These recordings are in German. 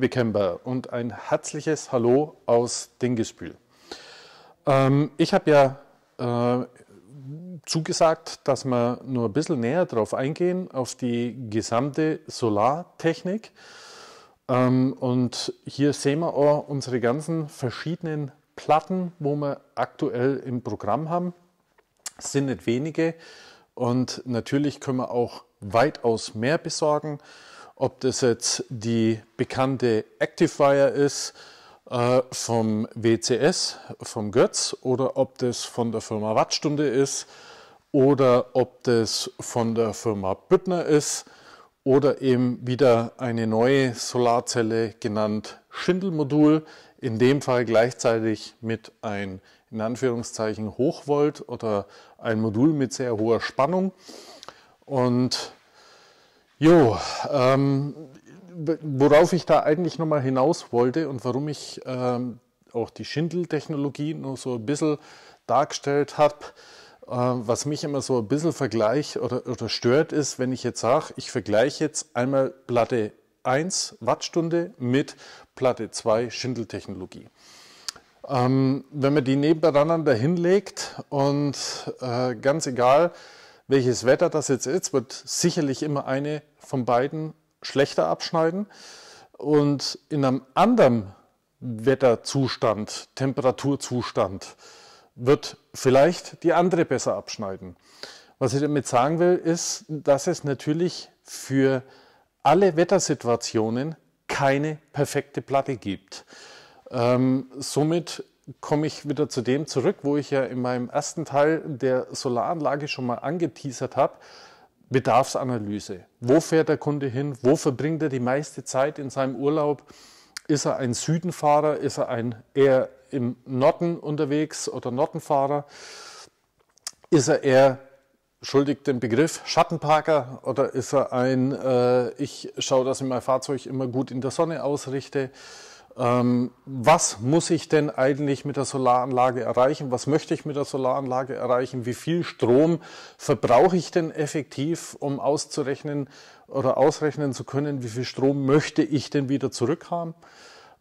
liebe und ein herzliches Hallo aus Dingespül. Ähm, ich habe ja äh, zugesagt, dass wir nur ein bisschen näher darauf eingehen, auf die gesamte Solartechnik. Ähm, und hier sehen wir auch unsere ganzen verschiedenen Platten, wo wir aktuell im Programm haben. Es sind nicht wenige. Und natürlich können wir auch weitaus mehr besorgen ob das jetzt die bekannte ActiveWire ist äh, vom WCS, vom Götz, oder ob das von der Firma Wattstunde ist, oder ob das von der Firma Büttner ist, oder eben wieder eine neue Solarzelle genannt Schindelmodul, in dem Fall gleichzeitig mit ein in Anführungszeichen Hochvolt oder ein Modul mit sehr hoher Spannung. Und Jo, ähm, worauf ich da eigentlich nochmal hinaus wollte und warum ich ähm, auch die Schindeltechnologie nur so ein bisschen dargestellt habe, äh, was mich immer so ein bisschen vergleicht oder, oder stört, ist, wenn ich jetzt sage, ich vergleiche jetzt einmal Platte 1 Wattstunde mit Platte 2 Schindeltechnologie. Ähm, wenn man die nebeneinander hinlegt und äh, ganz egal, welches Wetter das jetzt ist, wird sicherlich immer eine von beiden schlechter abschneiden. Und in einem anderen Wetterzustand, Temperaturzustand, wird vielleicht die andere besser abschneiden. Was ich damit sagen will, ist, dass es natürlich für alle Wettersituationen keine perfekte Platte gibt. Ähm, somit komme ich wieder zu dem zurück, wo ich ja in meinem ersten Teil der Solaranlage schon mal angeteasert habe. Bedarfsanalyse. Wo fährt der Kunde hin? Wo verbringt er die meiste Zeit in seinem Urlaub? Ist er ein Südenfahrer? Ist er ein eher im Norden unterwegs oder Nordenfahrer? Ist er eher, schuldigt den Begriff, Schattenparker oder ist er ein, äh, ich schaue, dass ich mein Fahrzeug immer gut in der Sonne ausrichte? Ähm, was muss ich denn eigentlich mit der Solaranlage erreichen? Was möchte ich mit der Solaranlage erreichen? Wie viel Strom verbrauche ich denn effektiv, um auszurechnen oder ausrechnen zu können, wie viel Strom möchte ich denn wieder zurückhaben?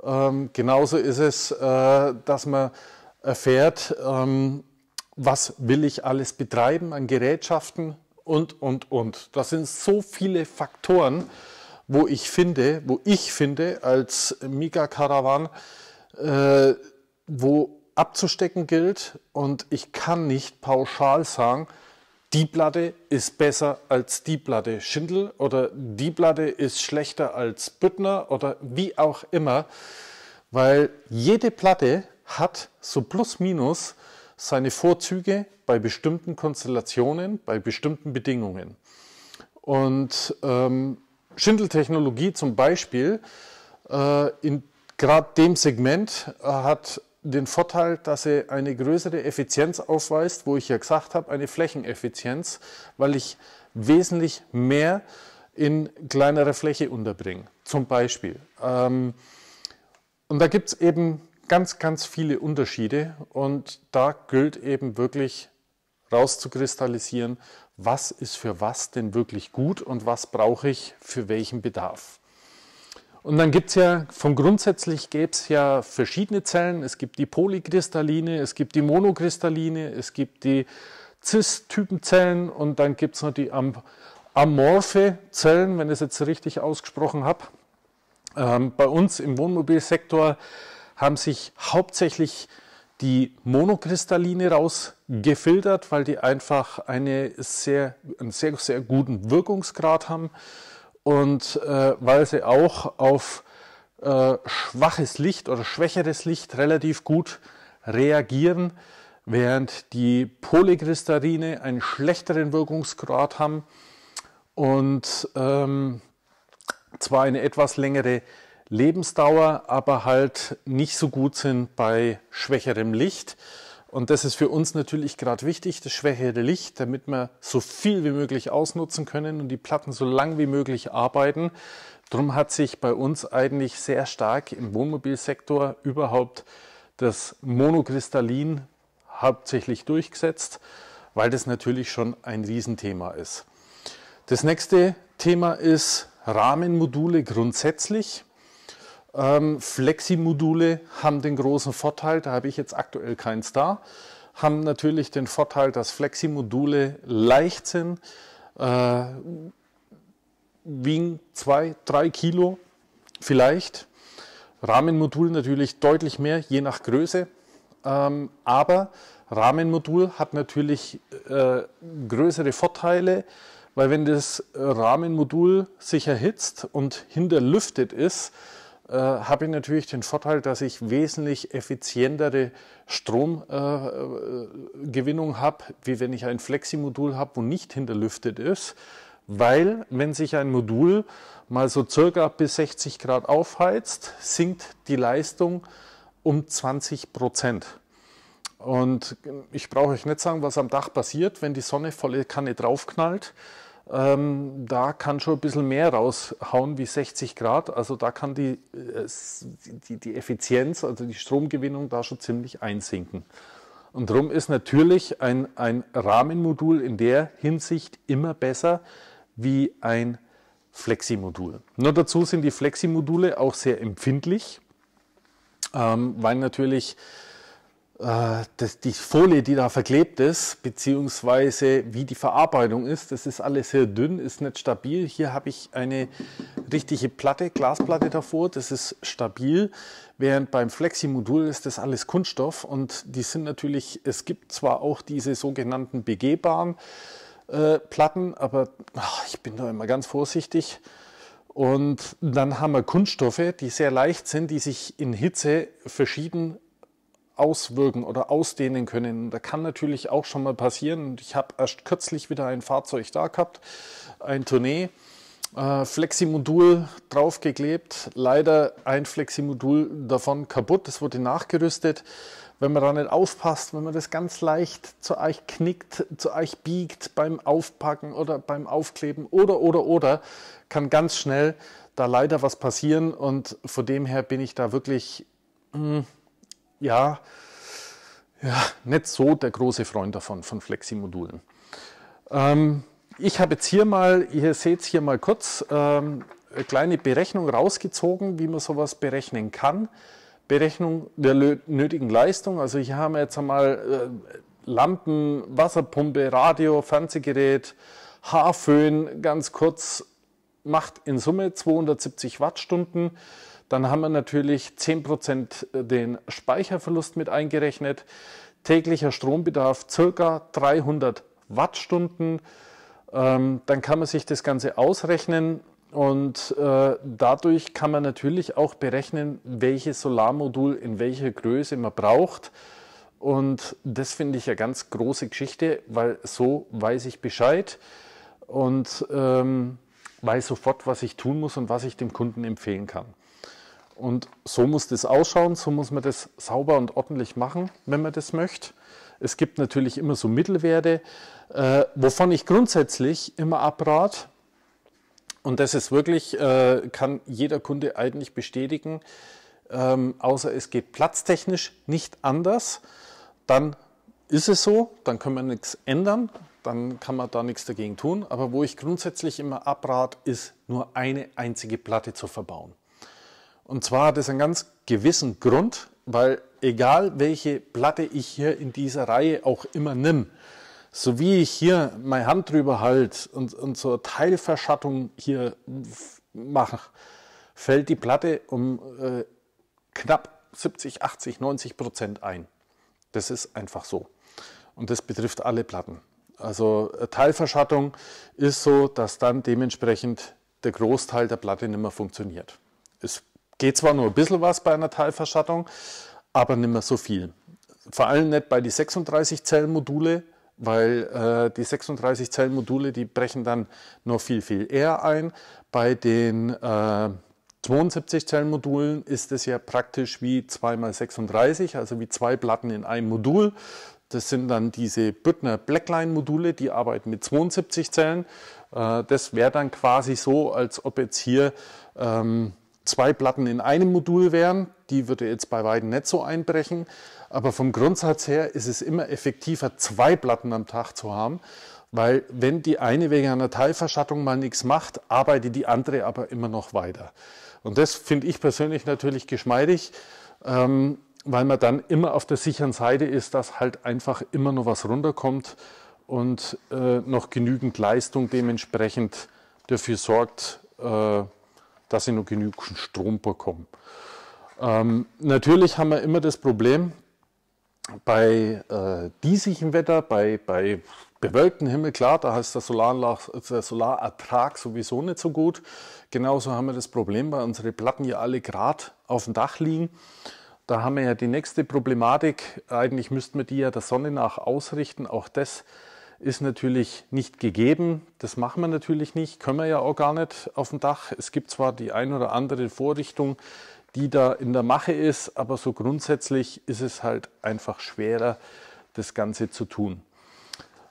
Ähm, genauso ist es, äh, dass man erfährt, ähm, was will ich alles betreiben an Gerätschaften und, und, und. Das sind so viele Faktoren, wo ich finde, wo ich finde als Mika Caravan, äh, wo abzustecken gilt und ich kann nicht pauschal sagen, die Platte ist besser als die Platte Schindel oder die Platte ist schlechter als Büttner oder wie auch immer, weil jede Platte hat so plus minus seine Vorzüge bei bestimmten Konstellationen, bei bestimmten Bedingungen. Und ähm, Schindeltechnologie zum Beispiel äh, in gerade dem Segment äh, hat den Vorteil, dass sie eine größere Effizienz aufweist, wo ich ja gesagt habe, eine Flächeneffizienz, weil ich wesentlich mehr in kleinere Fläche unterbringe, zum Beispiel. Ähm, und da gibt es eben ganz, ganz viele Unterschiede und da gilt eben wirklich rauszukristallisieren, was ist für was denn wirklich gut und was brauche ich für welchen Bedarf. Und dann gibt es ja, von grundsätzlich gäbe es ja verschiedene Zellen. Es gibt die Polykristalline, es gibt die Monokristalline, es gibt die Cis-Typenzellen und dann gibt es noch die Am amorphe Zellen, wenn ich es jetzt richtig ausgesprochen habe. Ähm, bei uns im Wohnmobilsektor haben sich hauptsächlich die Monokristalline rausgefiltert, weil die einfach eine sehr, einen sehr, sehr guten Wirkungsgrad haben und äh, weil sie auch auf äh, schwaches Licht oder schwächeres Licht relativ gut reagieren, während die Polykristalline einen schlechteren Wirkungsgrad haben und ähm, zwar eine etwas längere Lebensdauer, aber halt nicht so gut sind bei schwächerem Licht. Und das ist für uns natürlich gerade wichtig, das schwächere Licht, damit wir so viel wie möglich ausnutzen können und die Platten so lang wie möglich arbeiten. Drum hat sich bei uns eigentlich sehr stark im Wohnmobilsektor überhaupt das Monokristallin hauptsächlich durchgesetzt, weil das natürlich schon ein Riesenthema ist. Das nächste Thema ist Rahmenmodule grundsätzlich. Ähm, Flexi-Module haben den großen Vorteil, da habe ich jetzt aktuell keins da, haben natürlich den Vorteil, dass Flexi-Module leicht sind, äh, wiegen 2, 3 Kilo vielleicht. Rahmenmodul natürlich deutlich mehr, je nach Größe. Ähm, aber Rahmenmodul hat natürlich äh, größere Vorteile, weil wenn das Rahmenmodul sich erhitzt und hinterlüftet ist, äh, habe ich natürlich den Vorteil, dass ich wesentlich effizientere Stromgewinnung äh, äh habe, wie wenn ich ein Flexi-Modul habe, wo nicht hinterlüftet ist. Weil, wenn sich ein Modul mal so circa bis 60 Grad aufheizt, sinkt die Leistung um 20 Prozent. Und ich brauche euch nicht sagen, was am Dach passiert, wenn die Sonne volle Kanne draufknallt. Ähm, da kann schon ein bisschen mehr raushauen wie 60 Grad. Also da kann die, äh, die, die Effizienz, also die Stromgewinnung da schon ziemlich einsinken. Und darum ist natürlich ein, ein Rahmenmodul in der Hinsicht immer besser wie ein Flexi-Modul. Nur dazu sind die Flexi-Module auch sehr empfindlich, ähm, weil natürlich äh, das, die Folie, die da verklebt ist, beziehungsweise wie die Verarbeitung ist, das ist alles sehr dünn, ist nicht stabil. Hier habe ich eine richtige Platte, Glasplatte davor, das ist stabil. Während beim Flexi-Modul ist das alles Kunststoff und die sind natürlich, es gibt zwar auch diese sogenannten begehbaren äh, Platten, aber ach, ich bin da immer ganz vorsichtig. Und dann haben wir Kunststoffe, die sehr leicht sind, die sich in Hitze verschieden auswirken oder ausdehnen können. Da kann natürlich auch schon mal passieren. Ich habe erst kürzlich wieder ein Fahrzeug da gehabt, ein Tournee, äh, Flexi-Modul draufgeklebt. Leider ein Flexi-Modul davon kaputt. Das wurde nachgerüstet. Wenn man da nicht aufpasst, wenn man das ganz leicht zu euch knickt, zu euch biegt beim Aufpacken oder beim Aufkleben oder, oder, oder, kann ganz schnell da leider was passieren. Und von dem her bin ich da wirklich. Mh, hm, ja, ja, nicht so der große Freund davon, von Flexi-Modulen. Ähm, ich habe jetzt hier mal, ihr seht es hier mal kurz, ähm, eine kleine Berechnung rausgezogen, wie man sowas berechnen kann. Berechnung der nötigen Leistung. Also hier haben wir jetzt einmal äh, Lampen, Wasserpumpe, Radio, Fernsehgerät, Haarföhn, ganz kurz, macht in Summe 270 Wattstunden. Dann haben wir natürlich 10% den Speicherverlust mit eingerechnet. Täglicher Strombedarf ca. 300 Wattstunden. Ähm, dann kann man sich das Ganze ausrechnen und äh, dadurch kann man natürlich auch berechnen, welches Solarmodul in welcher Größe man braucht. Und das finde ich eine ganz große Geschichte, weil so weiß ich Bescheid und ähm, weiß sofort, was ich tun muss und was ich dem Kunden empfehlen kann. Und so muss das ausschauen, so muss man das sauber und ordentlich machen, wenn man das möchte. Es gibt natürlich immer so Mittelwerte, äh, wovon ich grundsätzlich immer abrate. Und das ist wirklich, äh, kann jeder Kunde eigentlich bestätigen, ähm, außer es geht platztechnisch nicht anders. Dann ist es so, dann können wir nichts ändern, dann kann man da nichts dagegen tun. Aber wo ich grundsätzlich immer abrate, ist nur eine einzige Platte zu verbauen. Und zwar hat es einen ganz gewissen Grund, weil egal welche Platte ich hier in dieser Reihe auch immer nimm, so wie ich hier meine Hand drüber halte und, und so Teilverschattung hier mache, fällt die Platte um äh, knapp 70, 80, 90 Prozent ein. Das ist einfach so. Und das betrifft alle Platten. Also äh, Teilverschattung ist so, dass dann dementsprechend der Großteil der Platte nicht mehr funktioniert. Ist Geht zwar nur ein bisschen was bei einer Teilverschattung, aber nicht mehr so viel. Vor allem nicht bei den 36 Zellmodule, weil äh, die 36 Zellmodule, die brechen dann noch viel, viel eher ein. Bei den äh, 72 Zellmodulen ist es ja praktisch wie 2x36, also wie zwei Platten in einem Modul. Das sind dann diese Büttner Blackline-Module, die arbeiten mit 72 Zellen. Äh, das wäre dann quasi so, als ob jetzt hier ähm, zwei Platten in einem Modul wären. Die würde jetzt bei weitem nicht so einbrechen. Aber vom Grundsatz her ist es immer effektiver, zwei Platten am Tag zu haben, weil wenn die eine wegen einer Teilverschattung mal nichts macht, arbeitet die andere aber immer noch weiter. Und das finde ich persönlich natürlich geschmeidig, ähm, weil man dann immer auf der sicheren Seite ist, dass halt einfach immer noch was runterkommt und äh, noch genügend Leistung dementsprechend dafür sorgt, äh, dass ich noch genügend Strom bekomme. Ähm, natürlich haben wir immer das Problem, bei äh, diesigem Wetter, bei, bei bewölkten Himmel, klar, da ist der, der, Solarertrag sowieso nicht so gut. Genauso haben wir das Problem, weil unsere Platten ja alle gerade auf dem Dach liegen. Da haben wir ja die nächste Problematik. Eigentlich müssten wir die ja der Sonne nach ausrichten. Auch das ist natürlich nicht gegeben. Das machen wir natürlich nicht, können wir ja auch gar nicht auf dem Dach. Es gibt zwar die ein oder andere Vorrichtung, die da in der Mache ist, aber so grundsätzlich ist es halt einfach schwerer, das Ganze zu tun.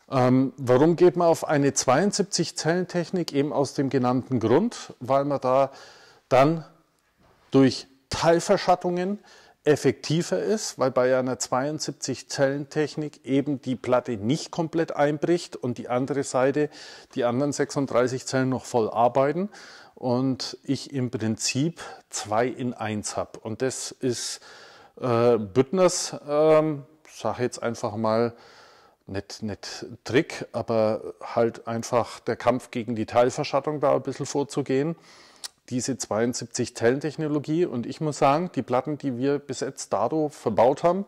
Ähm, warum geht man auf eine 72 zellentechnik Eben aus dem genannten Grund, weil man da dann durch Teilverschattungen effektiver ist, weil bei einer 72-Zellentechnik eben die Platte nicht komplett einbricht und die andere Seite, die anderen 36 Zellen noch voll arbeiten und ich im Prinzip zwei in eins habe. Und das ist äh, Büttners, ähm, sage jetzt einfach mal, nicht, nicht Trick, aber halt einfach der Kampf gegen die Teilverschattung da ein bisschen vorzugehen diese 72 Tellen Technologie und ich muss sagen, die Platten, die wir bis jetzt dato verbaut haben,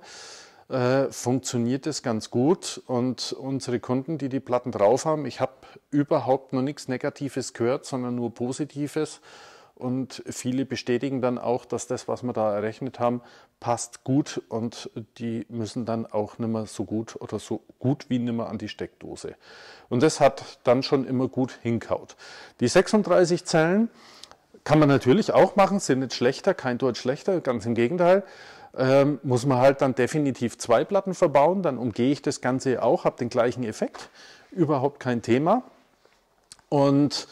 äh, funktioniert es ganz gut und unsere Kunden, die die Platten drauf haben, ich habe überhaupt noch nichts Negatives gehört, sondern nur Positives und viele bestätigen dann auch, dass das, was wir da errechnet haben, passt gut und die müssen dann auch nicht mehr so gut oder so gut wie nicht mehr an die Steckdose. Und das hat dann schon immer gut hinkaut. Die 36 Zellen, kann man natürlich auch machen, sind nicht schlechter, kein Deutsch schlechter, ganz im Gegenteil. Ähm, muss man halt dann definitiv zwei Platten verbauen, dann umgehe ich das Ganze auch, habe den gleichen Effekt, überhaupt kein Thema. Und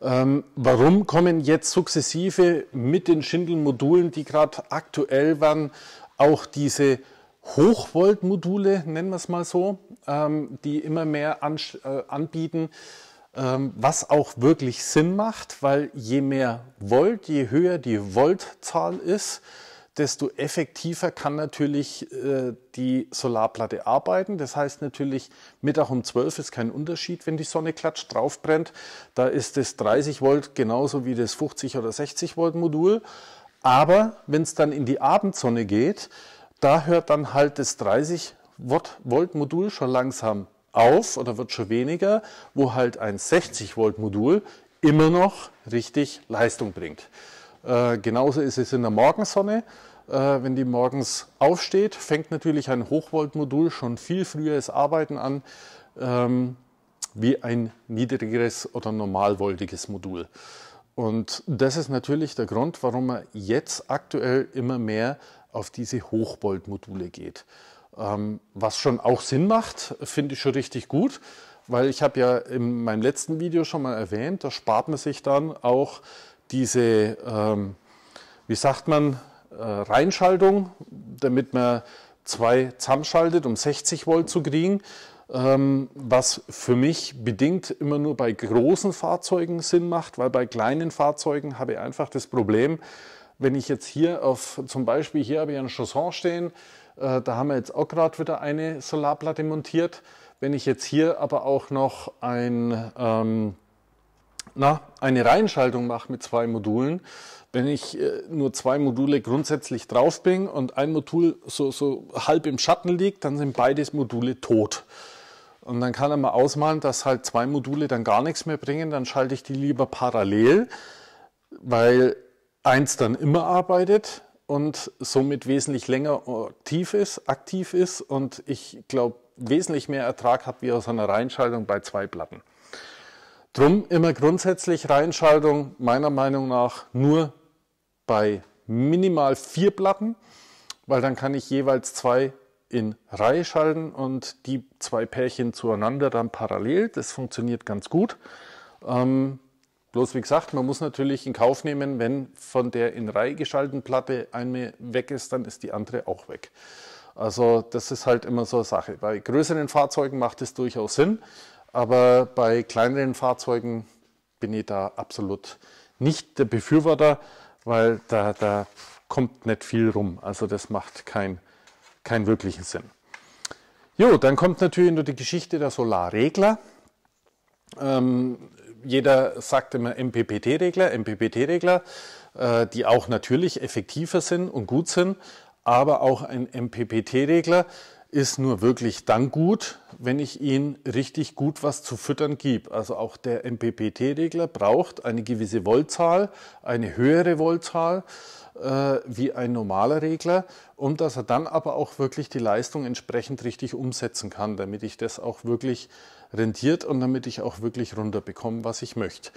ähm, warum kommen jetzt sukzessive mit den Schindelmodulen, die gerade aktuell waren, auch diese Hochvolt-Module, nennen wir es mal so, ähm, die immer mehr äh, anbieten? Ähm, was auch wirklich Sinn macht, weil je mehr Volt, je höher die Voltzahl ist, desto effektiver kann natürlich äh, die Solarplatte arbeiten. Das heißt natürlich, Mittag um 12 ist kein Unterschied, wenn die Sonne klatscht, drauf brennt. Da ist das 30 Volt genauso wie das 50 oder 60 Volt Modul. Aber wenn es dann in die Abendsonne geht, da hört dann halt das 30 Volt Modul schon langsam auf oder wird schon weniger, wo halt ein 60 Volt Modul immer noch richtig Leistung bringt. Äh, genauso ist es in der Morgensonne. Äh, wenn die morgens aufsteht, fängt natürlich ein Hochvolt-Modul schon viel früheres Arbeiten an ähm, wie ein niedrigeres oder normalvoltiges Modul. Und das ist natürlich der Grund, warum man jetzt aktuell immer mehr auf diese Hochvolt-Module geht. Ähm, was schon auch Sinn macht, finde ich schon richtig gut, weil ich habe ja in meinem letzten Video schon mal erwähnt, da spart man sich dann auch diese, ähm, wie sagt man, äh, Reinschaltung, damit man zwei zusammenschaltet, um 60 Volt zu kriegen, ähm, was für mich bedingt immer nur bei großen Fahrzeugen Sinn macht, weil bei kleinen Fahrzeugen habe ich einfach das Problem, wenn ich jetzt hier auf, zum Beispiel hier habe ich einen Chausson stehen, äh, da haben wir jetzt auch gerade wieder eine Solarplatte montiert. Wenn ich jetzt hier aber auch noch ein, ähm, na, eine Reihenschaltung mache mit zwei Modulen, wenn ich äh, nur zwei Module grundsätzlich drauf bin und ein Modul so, so halb im Schatten liegt, dann sind beides Module tot. Und dann kann er mal ausmalen, dass halt zwei Module dann gar nichts mehr bringen, dann schalte ich die lieber parallel, weil eins dann immer arbeitet und somit wesentlich länger äh, tief ist, aktiv ist und ich glaube, wesentlich mehr Ertrag hat wie aus einer Reinschaltung bei zwei Platten. Drum immer grundsätzlich Reinschaltung meiner Meinung nach nur bei minimal vier Platten, weil dann kann ich jeweils zwei in Reihe schalten und die zwei Pärchen zueinander dann parallel. Das funktioniert ganz gut. Ähm, Bloß wie gesagt, man muss natürlich in Kauf nehmen, wenn von der in Reihe geschalteten Platte eine weg ist, dann ist die andere auch weg. Also das ist halt immer so eine Sache. Bei größeren Fahrzeugen macht es durchaus Sinn, aber bei kleineren Fahrzeugen bin ich da absolut nicht der Befürworter, weil da, da kommt nicht viel rum. Also das macht keinen kein wirklichen Sinn. Jo, dann kommt natürlich nur die Geschichte der Solarregler. Ähm, jeder sagt immer MPPT-Regler, MPPT-Regler, äh, die auch natürlich effektiver sind und gut sind, aber auch ein MPPT-Regler ist nur wirklich dann gut, wenn ich ihn richtig gut was zu füttern gebe. Also auch der MPPT-Regler braucht eine gewisse Voltzahl, eine höhere Voltzahl äh, wie ein normaler Regler und dass er dann aber auch wirklich die Leistung entsprechend richtig umsetzen kann, damit ich das auch wirklich rentiert und damit ich auch wirklich runter bekomme, was ich möchte.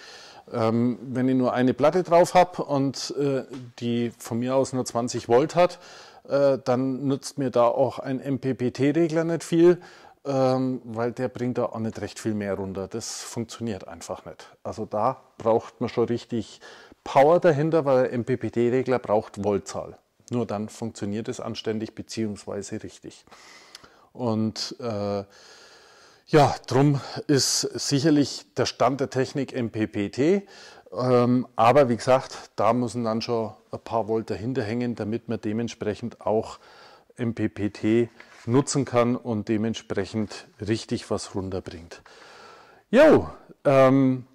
Ähm, wenn ich nur eine Platte drauf habe und äh, die von mir aus nur 20 Volt hat, äh, dann nützt mir da auch ein MPPT-Regler nicht viel, ähm, weil der bringt da auch nicht recht viel mehr runter. Das funktioniert einfach nicht. Also da braucht man schon richtig Power dahinter, weil der MPPT-Regler braucht Voltzahl. Nur dann funktioniert es anständig bzw. richtig. Und äh, ja, drum ist sicherlich der Stand der Technik MPPT. Ähm, aber wie gesagt, da müssen dann schon ein paar Volt dahinter hängen, damit man dementsprechend auch MPPT nutzen kann und dementsprechend richtig was runterbringt. Jo, ähm,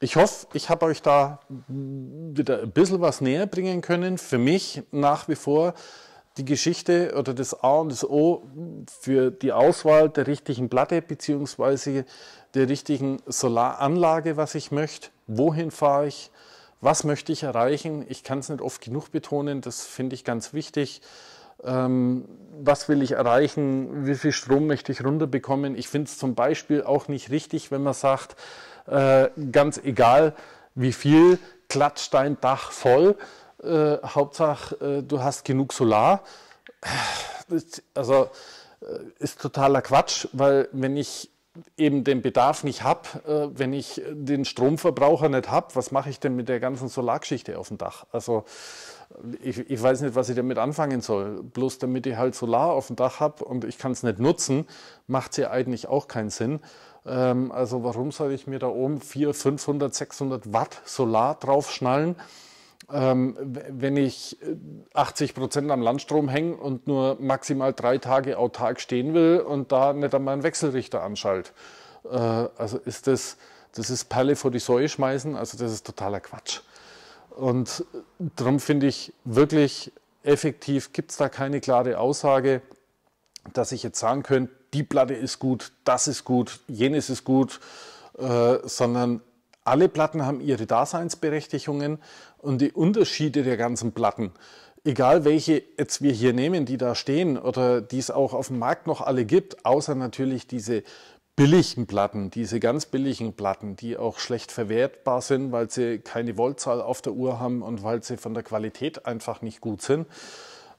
ich hoffe, ich habe euch da wieder ein bisschen was näher bringen können. Für mich nach wie vor die Geschichte oder das A und das O für die Auswahl der richtigen Platte bzw. der richtigen Solaranlage, was ich möchte. Wohin fahre ich? Was möchte ich erreichen? Ich kann es nicht oft genug betonen, das finde ich ganz wichtig. Ähm, was will ich erreichen? Wie viel Strom möchte ich runterbekommen? Ich finde es zum Beispiel auch nicht richtig, wenn man sagt, äh, ganz egal wie viel, klatscht dein Dach voll. Äh, Hauptsache, äh, du hast genug Solar. Äh, also äh, ist totaler Quatsch, weil wenn ich eben den Bedarf nicht habe, wenn ich den Stromverbraucher nicht habe, was mache ich denn mit der ganzen Solargeschichte auf dem Dach? Also ich, ich, weiß nicht, was ich damit anfangen soll. Bloß damit ich halt Solar auf dem Dach habe und ich kann es nicht nutzen, macht es ja eigentlich auch keinen Sinn. Ähm, also warum soll ich mir da oben 400, 500, 600 Watt Solar draufschnallen, ähm, wenn ich 80 äh, Prozent am Landstrom hänge und nur maximal drei Tage autark stehen will und da nicht einmal einen Wechselrichter anschalte? Äh, also ist das, das ist Perle vor die Säue schmeißen, also das ist totaler Quatsch. Und äh, darum finde ich wirklich effektiv, gibt es da keine klare Aussage, dass ich jetzt sagen könnte, die Platte ist gut, das ist gut, jenes ist gut, äh, sondern alle Platten haben ihre Daseinsberechtigungen und die Unterschiede der ganzen Platten, egal welche jetzt wir hier nehmen, die da stehen oder die es auch auf dem Markt noch alle gibt, außer natürlich diese billigen Platten, diese ganz billigen Platten, die auch schlecht verwertbar sind, weil sie keine Voltzahl auf der Uhr haben und weil sie von der Qualität einfach nicht gut sind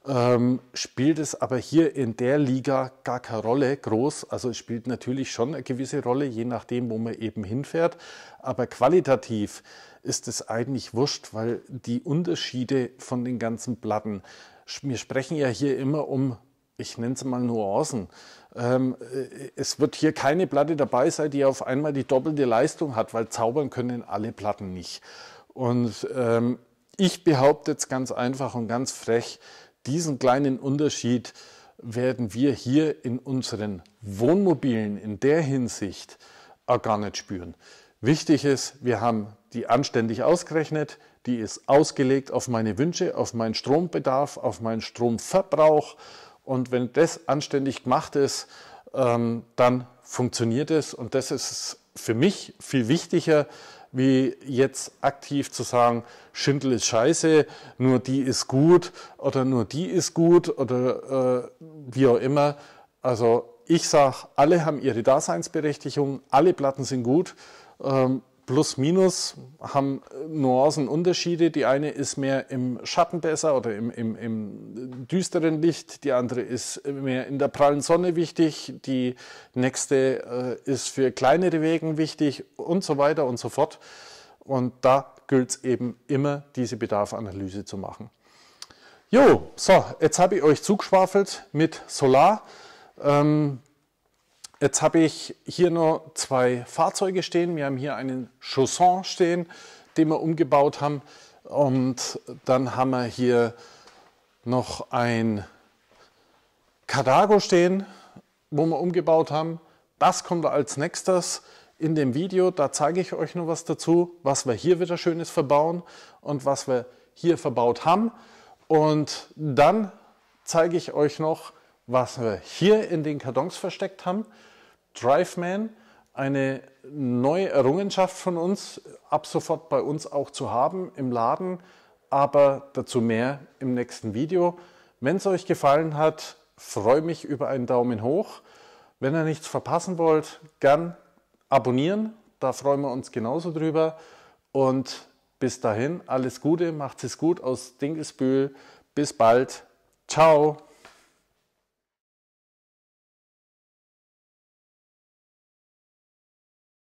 ähm, spielt es aber hier in der Liga gar keine Rolle groß. Also es spielt natürlich schon eine gewisse Rolle, je nachdem, wo man eben hinfährt. Aber qualitativ ist es eigentlich wurscht, weil die Unterschiede von den ganzen Platten, wir sprechen ja hier immer um, ich nenne es mal Nuancen. Ähm, äh, es wird hier keine Platte dabei sein, die auf einmal die doppelte Leistung hat, weil zaubern können alle Platten nicht. Und ähm, ich behaupte jetzt ganz einfach und ganz frech, diesen kleinen Unterschied werden wir hier in unseren Wohnmobilen in der Hinsicht auch gar nicht spüren. Wichtig ist, wir haben die anständig ausgerechnet, die ist ausgelegt auf meine Wünsche, auf meinen Strombedarf, auf meinen Stromverbrauch und wenn das anständig gemacht ist, ähm, dann funktioniert es und das ist für mich viel wichtiger wie jetzt aktiv zu sagen, Schindel ist scheiße, nur die ist gut oder nur die ist gut oder äh, wie auch immer. Also ich sage, alle haben ihre Daseinsberechtigung, alle Platten sind gut. Ähm, plus minus haben Nuancen Unterschiede. Die eine ist mehr im Schatten besser oder im, im, im, düsteren Licht, die andere ist mehr in der prallen Sonne wichtig, die nächste äh, ist für kleinere Wegen wichtig und so weiter und so fort. Und da gilt es eben immer, diese Bedarfanalyse zu machen. Jo, so, jetzt habe ich euch zugeschwafelt mit Solar. Ähm, Jetzt habe ich hier nur zwei Fahrzeuge stehen. Wir haben hier einen Chausson stehen, den wir umgebaut haben. Und dann haben wir hier noch ein Cardago stehen, wo wir umgebaut haben. Das kommt als nächstes in dem Video. Da zeige ich euch noch was dazu, was wir hier wieder Schönes verbauen und was wir hier verbaut haben. Und dann zeige ich euch noch, was wir hier in den Kartons versteckt haben. Driveman, eine neue Errungenschaft von uns, ab sofort bei uns auch zu haben im Laden, aber dazu mehr im nächsten Video. Wenn es euch gefallen hat, freue mich über einen Daumen hoch. Wenn ihr nichts verpassen wollt, gern abonnieren, da freuen wir uns genauso drüber. Und bis dahin, alles Gute, macht es gut aus Dinkelsbühl. Bis bald. Ciao.